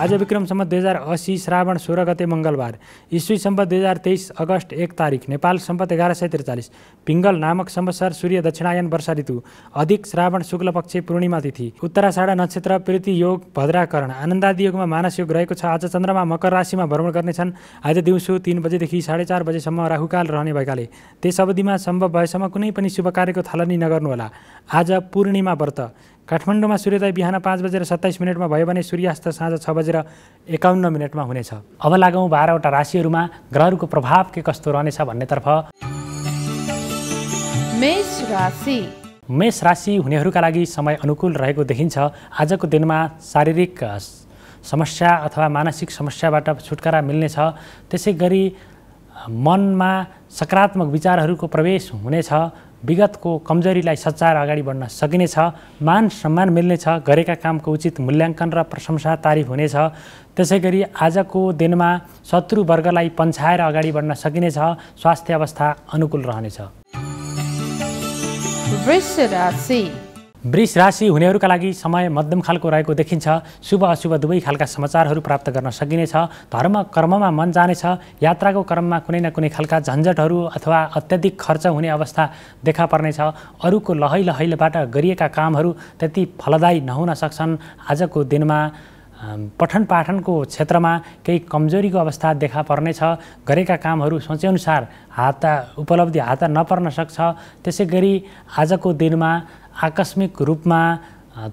आज विक्रम सम्बत दुई हजार असी श्रावण सोह्र गते मङ्गलबार इस्वी सम्बत दुई हजार तेइस अगस्त एक तारिक नेपाल सम्बत एघार सय त्रिचालिस पिङ्गल नामक संवत्सर सूर्य दक्षिणायन वर्षा ऋतु अधिक श्रावण शुक्ल पक्ष पूर्णिमा तिथि उत्तराषाढा नक्षत्र प्रीति योग भद्राकरण आनन्दादि योगमा मानस योग रहेको छ आज चन्द्रमा मकर राशिमा भ्रमण गर्नेछन् आज दिउँसो तिन बजेदेखि साढे चार बजेसम्म राहुकाल रहने भएकाले त्यस अवधिमा सम्भव भएसम्म कुनै पनि शुभ कार्यको थालनी नगर्नुहोला आज पूर्णिमा व्रत काठमाडौँमा सूर्योदय बिहान पाँच बजेर सत्ताइस मिनटमा भयो भने सूर्यास्त साँझ छ बजेर एकाउन्न मिनटमा हुनेछ अब लागौँ बाह्रवटा राशिहरूमा ग्रहहरूको प्रभाव के कस्तो रहनेछ भन्नेतर्फ मेष राशि मेष राशि हुनेहरूका लागि समय अनुकूल रहेको देखिन्छ आजको दिनमा शारीरिक समस्या अथवा मानसिक समस्याबाट छुटकारा मिल्नेछ त्यसै गरी मनमा सकारात्मक विचारहरूको प्रवेश हुनेछ विगतको कमजोरीलाई सच्चाएर अगाडि बढ्न सकिनेछ मान सम्मान मिल्नेछ गरेका कामको उचित मूल्याङ्कन र प्रशंसा तारिफ हुनेछ त्यसै गरी आजको दिनमा शत्रुवर्गलाई पन्छाएर अगाडि बढ्न सकिनेछ स्वास्थ्य अवस्था अनुकूल रहनेछ वृष राशि हुनेहरूका लागि समय मध्यम खालको रहेको देखिन्छ शुभ अशुभ दुवै खालका समाचारहरू प्राप्त गर्न सकिनेछ धर्म कर्ममा मन जानेछ यात्राको क्रममा कुनै न कुनै खालका झन्झटहरू अथवा अत्याधिक खर्च हुने अवस्था देखा पर्नेछ अरूको लहै लहैबाट गरिएका कामहरू त्यति फलदायी नहुन सक्छन् आजको दिनमा पठन पाठनको क्षेत्रमा केही कमजोरीको अवस्था देखा पर्नेछ गरेका कामहरू सोचेअनुसार हात उपलब्धि हात नपर्न सक्छ त्यसै गरी आजको दिनमा आकस्मिक रूपमा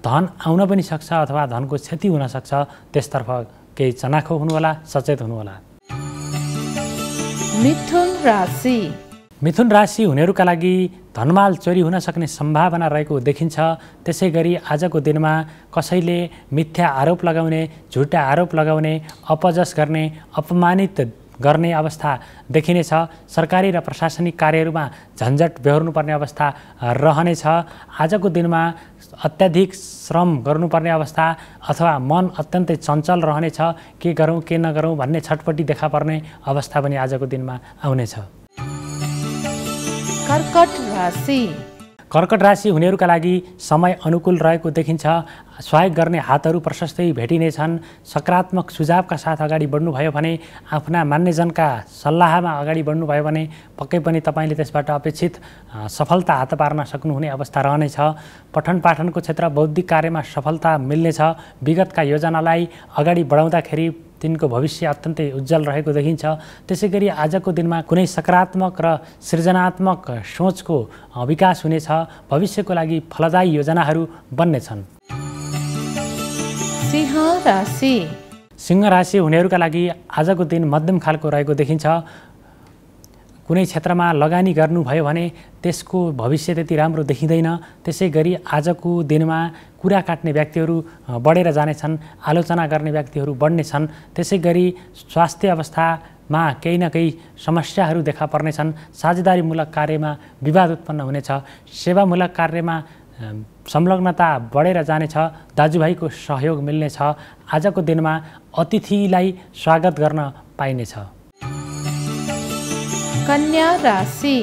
धन आउन पनि सक्छ अथवा धनको क्षति हुनसक्छ त्यसतर्फ केही चनाखो हुनुहोला सचेत हुनुहोला मिथुन राशि मिथुन राशि हुनेहरूका लागि धनमाल चोरी हुन सक्ने सम्भावना रहेको देखिन्छ त्यसै गरी आजको दिनमा कसैले मिथ्या आरोप लगाउने झुटा आरोप लगाउने अपजस गर्ने अपमानित गर्ने अवस्था देखिनेछ सरकारी र प्रशासनिक कार्यहरूमा झन्झट बेहोर्नुपर्ने अवस्था रहनेछ आजको दिनमा अत्याधिक श्रम गर्नुपर्ने अवस्था अथवा मन अत्यन्तै चञ्चल रहनेछ के गरौँ के नगरौँ भन्ने छटपट्टि देखा पर्ने अवस्था पनि आजको दिनमा आउनेछ कर्कट राशि कर्कट राशि हुनेहरूका लागि समय अनुकूल रहेको देखिन्छ सहयोग गर्ने हातहरू प्रशस्तै भेटिनेछन् सकारात्मक सुझावका साथ अगाडि बढ्नुभयो भने आफ्ना मान्यजनका सल्लाहमा अगाडि बढ्नुभयो भने पक्कै पनि तपाईँले त्यसबाट अपेक्षित सफलता हात पार्न सक्नुहुने अवस्था रहनेछ पठन पाठनको क्षेत्र बौद्धिक कार्यमा सफलता मिल्नेछ विगतका योजनालाई अगाडि बढाउँदाखेरि तिनको भविष्य अत्यन्तै उज्जवल रहेको देखिन्छ त्यसै गरी आजको दिनमा कुनै सकारात्मक र सृजनात्मक सोचको विकास हुनेछ भविष्यको लागि फलदायी योजनाहरू बन्नेछन् सिंह राशि हुनेहरूका लागि आजको दिन मध्यम खालको रहेको देखिन्छ कुनै क्षेत्रमा लगानी गर्नुभयो भने त्यसको भविष्य त्यति राम्रो देखिँदैन त्यसै गरी आजको दिनमा कुरा काट्ने व्यक्तिहरू बढेर जानेछन् आलोचना गर्ने व्यक्तिहरू बढ्नेछन् त्यसै गरी स्वास्थ्य अवस्थामा केही न केही समस्याहरू देखा पर्नेछन् साझेदारीमूलक कार्यमा विवाद उत्पन्न हुनेछ सेवामूलक कार्यमा संलग्नता बढेर जानेछ दाजुभाइको सहयोग मिल्नेछ आजको दिनमा अतिथिलाई स्वागत गर्न पाइनेछ कन्या राशि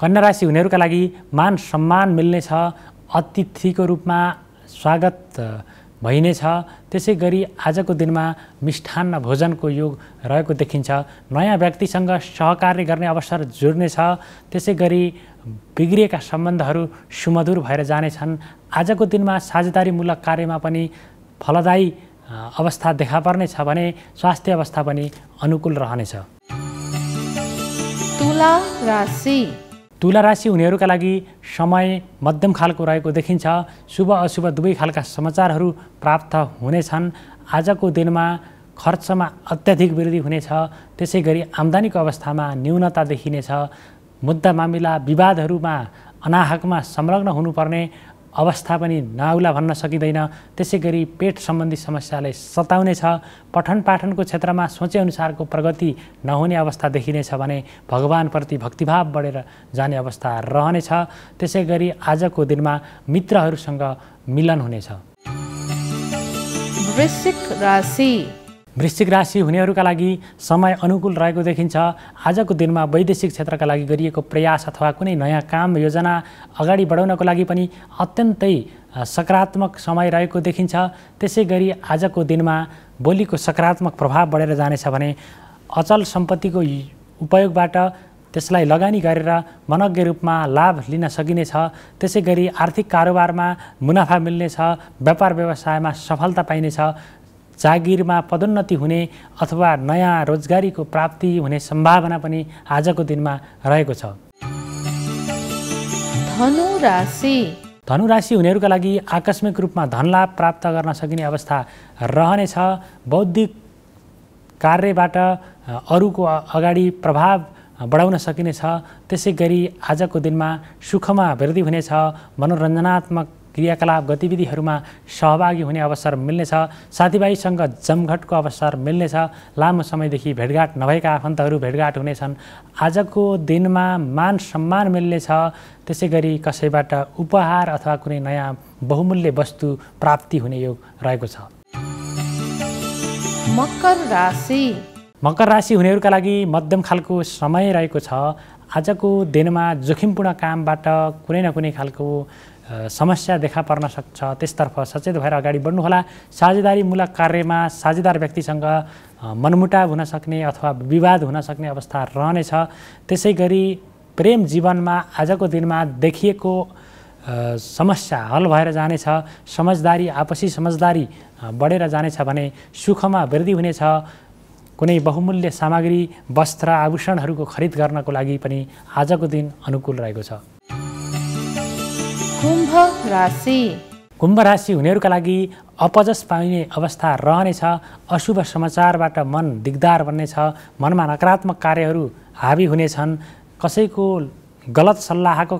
कन्या राशि हुनेहरूका लागि मान सम्मान मिल्नेछ अतिथिको रूपमा स्वागत भइनेछ त्यसै गरी आजको दिनमा मिष्ठान्न भोजनको योग रहेको देखिन्छ नयाँ व्यक्तिसँग सहकार्य गर्ने अवसर जुड्नेछ त्यसै गरी बिग्रिएका सम्बन्धहरू सुमधुर भएर जानेछन् आजको दिनमा साझेदारीमूलक कार्यमा पनि फलदायी अवस्था देखा पर्नेछ भने स्वास्थ्य अवस्था पनि अनुकूल रहनेछ तुला राशि तुला राशि हुनेहरूका लागि समय मध्यम खालको रहेको देखिन्छ शुभ अशुभ दुवै खालका समाचारहरू प्राप्त हुनेछन् आजको दिनमा खर्चमा अत्याधिक वृद्धि हुनेछ त्यसै गरी आम्दानीको अवस्थामा न्यूनता देखिनेछ मुद्दा मामिला विवादहरूमा अनाहकमा संलग्न हुनुपर्ने अवस्था पनि नआउला भन्न सकिँदैन त्यसै गरी पेट सम्बन्धी समस्याले सताउने पठन पाठनको क्षेत्रमा सोचेअनुसारको प्रगति नहुने अवस्था देखिनेछ भने भगवान्प्रति भक्तिभाव बढेर जाने अवस्था रहनेछ त्यसै गरी आजको दिनमा मित्रहरूसँग मिलन हुनेछ वृश्चिक राशि वृश्चिक राशि हुनेहरूका लागि समय अनुकूल रहेको देखिन्छ आजको दिनमा वैदेशिक क्षेत्रका लागि गरिएको प्रयास अथवा कुनै नयाँ काम योजना अगाडि बढाउनको लागि पनि अत्यन्तै सकारात्मक समय रहेको देखिन्छ त्यसै गरी आजको दिनमा बोलीको सकारात्मक प्रभाव बढेर जानेछ भने अचल सम्पत्तिको उपयोगबाट त्यसलाई लगानी गरेर मनज्ञ रूपमा लाभ लिन सकिनेछ त्यसै गरी आर्थिक कारोबारमा मुनाफा मिल्नेछ व्यापार व्यवसायमा सफलता पाइनेछ जागिरमा पदोन्नति हुने अथवा नयाँ रोजगारीको प्राप्ति हुने सम्भावना पनि आजको दिनमा रहेको छ धनु राशि धनु राशि हुनेहरूका लागि आकस्मिक रूपमा धनलाभ प्राप्त गर्न सकिने अवस्था रहनेछ बौद्धिक कार्यबाट अरूको अगाडि प्रभाव बढाउन सकिनेछ त्यसै गरी आजको दिनमा सुखमा वृद्धि हुनेछ मनोरञ्जनात्मक क्रियाकलाप गतिविधिहरूमा सहभागी हुने अवसर मिल्नेछ साथीभाइसँग जमघटको अवसर मिल्नेछ लामो समयदेखि भेटघाट नभएका आफन्तहरू भेटघाट हुनेछन् आजको दिनमा मान सम्मान मिल्नेछ त्यसै गरी कसैबाट उपहार अथवा कुनै नयाँ बहुमूल्य वस्तु प्राप्ति हुने योग रहेको छ मकर राशि मकर राशि हुनेहरूका लागि मध्यम खालको समय रहेको छ आजको दिनमा जोखिमपूर्ण कामबाट कुनै न कुनै खालको समस्या देखा पर्न सक्छ त्यसतर्फ सचेत भएर अगाडि बढ्नुहोला साझेदारीमूलक कार्यमा साझेदार व्यक्तिसँग मनमुटाव हुन सक्ने अथवा विवाद हुन सक्ने अवस्था रहनेछ त्यसै गरी प्रेम जीवनमा आजको दिनमा देखिएको समस्या हल भएर जानेछ समझदारी आपसी समझदारी बढेर जानेछ भने सुखमा वृद्धि हुनेछ कुनै बहुमूल्य सामग्री वस्त्र आभूषणहरूको खरिद गर्नको लागि पनि आजको दिन अनुकूल रहेको छ कुम्भ राशि कुम्भ राशि हुनेहरूका लागि अपजस पाइने अवस्था रहनेछ अशुभ समाचारबाट मन दिगदार बन्नेछ मनमा नकारात्मक कार्यहरू हावी हुनेछन् कसैको गलत सल्लाहको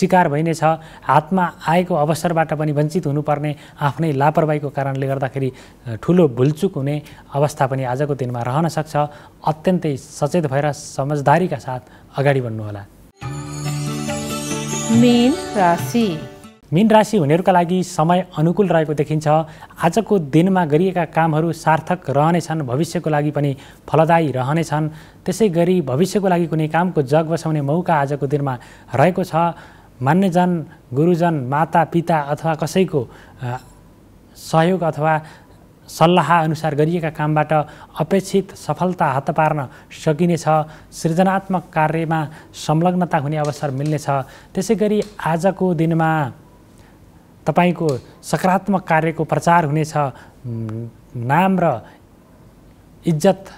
शिकार भइनेछ हातमा आएको अवसरबाट पनि वञ्चित हुनुपर्ने आफ्नै लापरवाहीको कारणले गर्दाखेरि ठुलो भुलचुक हुने अवस्था पनि आजको दिनमा रहन सक्छ अत्यन्तै सचेत भएर समझदारीका साथ अगाडि बढ्नुहोला मीन राशि मीन राशि हुनेहरूका लागि समय अनुकूल रहेको देखिन्छ आजको दिनमा गरिएका कामहरू सार्थक रहनेछन् भविष्यको लागि पनि फलदायी रहनेछन् त्यसै गरी भविष्यको लागि कुनै कामको जग बसाउने मौका आजको दिनमा रहेको छ मान्यजन गुरुजन माता पिता अथवा कसैको सहयोग अथवा सल्लाह अनुसार गरिएका कामबाट अपेक्षित सफलता हात पार्न सकिनेछ सृजनात्मक कार्यमा संलग्नता हुने अवसर मिल्नेछ त्यसै गरी आजको दिनमा तपाईँको सकारात्मक कार्यको प्रचार हुनेछ नाम र इज्जत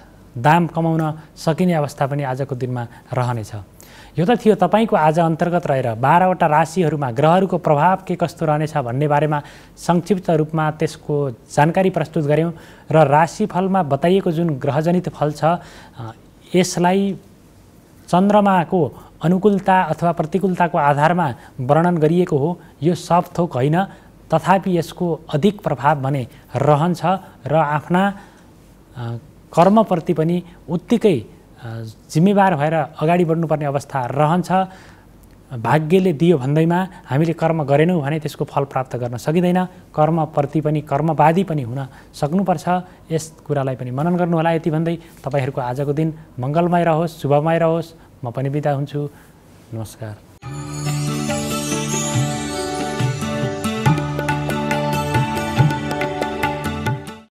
दाम कमाउन सकिने अवस्था पनि आजको दिनमा रहनेछ यो त थियो तपाईँको आज अन्तर्गत रहेर बाह्रवटा राशिहरूमा ग्रहहरूको प्रभाव के कस्तो रहनेछ भन्ने बारेमा संक्षिप्त रूपमा त्यसको जानकारी प्रस्तुत गऱ्यौँ र राशिफलमा बताइएको जुन ग्रहजनित फल छ यसलाई चन्द्रमाको अनुकूलता अथवा प्रतिकूलताको आधारमा वर्णन गरिएको हो यो सब थोक होइन तथापि यसको अधिक प्रभाव भने रहन्छ र आफ्ना कर्मप्रति पनि उत्तिकै जिम्मेवार भएर अगाडि बढ्नुपर्ने अवस्था रहन्छ भाग्यले दियो भन्दैमा हामीले कर्म गरेनौँ भने त्यसको फल प्राप्त गर्न सकिँदैन कर्मप्रति पनि कर्मवादी पनि हुन सक्नुपर्छ यस कुरालाई पनि मनन गर्नुहोला यति भन्दै तपाईँहरूको आजको दिन मङ्गलमय रहोस् शुभमय रहोस् म पनि बिदा हुन्छु नमस्कार